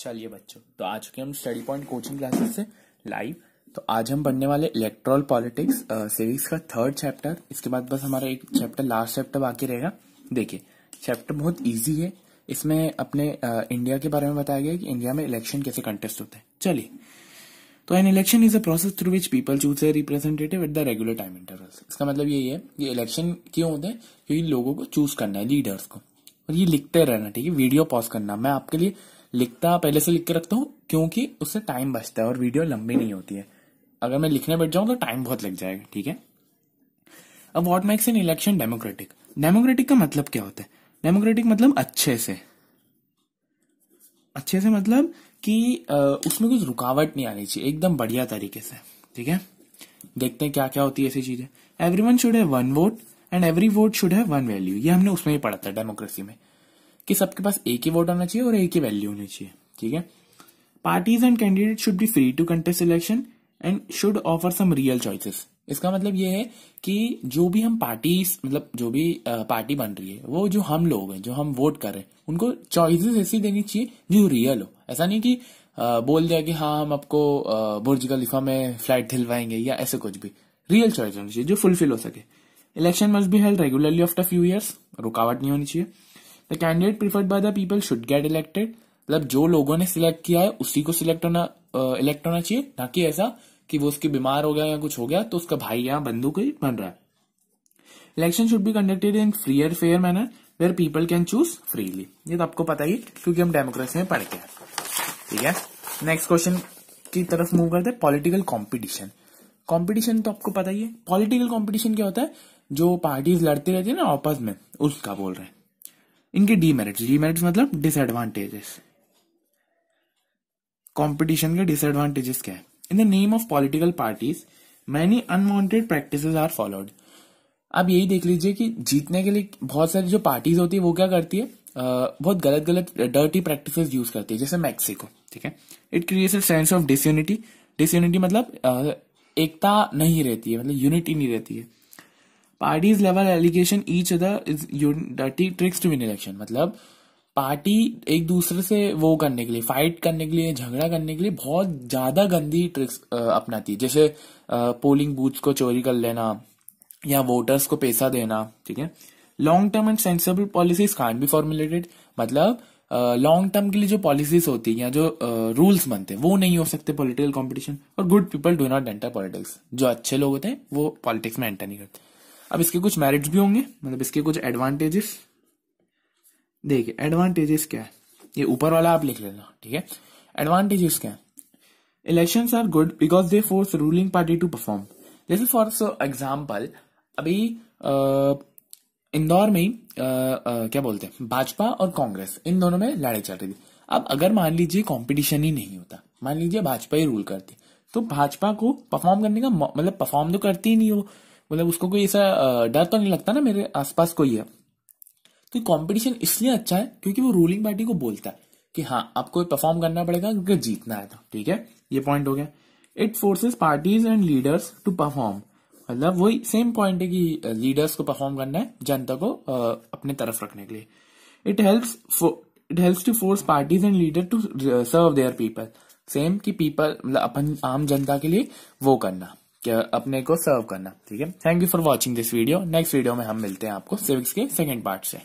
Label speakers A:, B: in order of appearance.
A: चलिए बच्चों तो आ चुके हम स्टडी पॉइंट कोचिंग क्लासेस से लाइव तो आज हम पढ़ने वाले इलेक्ट्रॉल पॉलिटिक्स सिविक्स का थर्ड चैप्टर इसके बाद बस हमारा एक चैप्टर लास्ट चैप्टर बाकी रहेगा देखिए चैप्टर बहुत इजी है इसमें अपने आ, इंडिया के बारे में बताया गया कि इंडिया में इलेक्शन कैसे कंटेस्ट होते हैं चलिए तो an election is a process through which people choose a representative at the regular time intervals इसका मतलब यही है कि इलेक्शन क्यों होते हैं क्योंकि लोगों को चूज करना है लीडर्स को और ये लिखते रहना ठीक है वीडियो पॉज करना मैं आपके लिए लिखता पहले से लिख के रखता हूँ क्योंकि उससे टाइम बचता है और वीडियो लंबी नहीं होती है अगर मैं लिखने बैठ जाऊं तो टाइम बहुत लग जाएगा ठीक है अब what makes an election democratic democratic का मतलब क्या होता है डेमोक्रेटिक मतलब अच्छे से अच्छे से मतलब कि उसमें कुछ रुकावट नहीं आनी चाहिए एकदम बढ़िया तरीके से ठीक है देखते हैं क्या क्या होती है ऐसी चीजें everyone should have one vote and every vote should have one value ये हमने उसमें ही पढ़ा था डेमोक्रेसी में कि सबके पास एक ही वोट होना चाहिए और एक ही वैल्यू होनी चाहिए ठीक है parties and candidate should be free to contest election and should offer some real choices इसका मतलब ये है कि जो भी हम पार्टी मतलब जो भी पार्टी बन रही है वो जो हम लोग हैं जो हम वोट कर रहे हैं उनको चॉइसेस ऐसी देनी चाहिए जो रियल हो ऐसा नहीं कि बोल दिया कि हाँ हम आपको बुर्ज खलीफा में फ्लाइट दिलवाएंगे या ऐसे कुछ भी रियल चॉइस होनी चाहिए जो फुलफिल हो सके election must be held regularly after few years रुकावट नहीं होनी चाहिए the candidate preferred by the people should get elected मतलब जो लोगों ने सिलेक्ट किया है उसी को सिलेक्ट होना इलेक्ट होना चाहिए ना कि ऐसा कि वो उसकी बीमार हो गया या कुछ हो गया तो उसका भाई या बंधु कोई बन रहा है election should be conducted in freer fair manner where people can choose freely ये तो आपको पता ही क्योंकि हम डेमोक्रेसी में पढ़ के हैं ठीक है नेक्स्ट क्वेश्चन की तरफ मूव करते हैं पॉलिटिकल कॉम्पिटिशन कॉम्पिटिशन तो आपको पता ही है पॉलिटिकल कॉम्पिटिशन क्या होता है जो पार्टीज लड़ती रहती है ना आपस में उसका बोल रहे हैं इनके डीमेरिट्स डीमेरिट्स मतलब डिसएडवांटेजेस कंपटीशन के डिसएडवांटेजेस क्या है in the name of political parties many unwanted practices are followed आप यही देख लीजिए कि जीतने के लिए बहुत सारी जो पार्टीज होती है वो क्या करती है बहुत गलत गलत डर्टी प्रैक्टिस यूज करती है जैसे मैक्सिको ठीक है इट क्रिएट्स मतलब, a sense of disunity disunity मतलब एकता नहीं रहती है मतलब यूनिटी नहीं रहती है level allegation each other is use dirty tricks to win election मतलब पार्टी एक दूसरे से वो करने के लिए फाइट करने के लिए झगड़ा करने के लिए बहुत ज्यादा गंदी ट्रिक्स अपनाती है जैसे पोलिंग बूथ को चोरी कर लेना या वोटर्स को पैसा देना ठीक है long term and sensible policies can't be formulated मतलब लॉन्ग टर्म के लिए जो पॉलिसीज होती है या जो रूल्स बनते हैं वो नहीं हो सकते पॉलिटिकल कंपटीशन और good people do not enter politics जो अच्छे लोग होते हैं वो पॉलिटिक्स में एंटर नहीं करते अब इसके कुछ मेरिट्स भी होंगे मतलब इसके कुछ एडवांटेजेस देखिए एडवांटेजेस क्या है ये ऊपर वाला आप लिख लेना ठीक है एडवांटेजेस क्या है election are good because they force ruling party to perform जैसे फॉर एग्जाम्पल अभी इंदौर में ही क्या बोलते हैं भाजपा और कांग्रेस इन दोनों में लड़ाई चल रही थी अब अगर मान लीजिए कंपटीशन ही नहीं होता मान लीजिए भाजपा ही रूल करती तो भाजपा को परफॉर्म करने का मतलब परफॉर्म तो करती ही नहीं हो मतलब उसको कोई ऐसा डर तो नहीं लगता ना मेरे आसपास कोई है तो कंपटीशन इसलिए अच्छा है क्योंकि वो रूलिंग पार्टी को बोलता है कि हाँ आपको परफॉर्म करना पड़ेगा क्योंकि जीतना है तो ठीक है ये पॉइंट हो गया it forces parties and leaders to perform मतलब वही सेम पॉइंट है कि लीडर्स को परफॉर्म करना है जनता को अपने तरफ रखने के लिए it help it help to force parties and leader to serve their people same कि पीपल मतलब अपन आम जनता के लिए वो करना अपने को सर्व करना ठीक है thank you for watching this video next video में हम मिलते हैं आपको सिविक्स के सेकेंड पार्ट से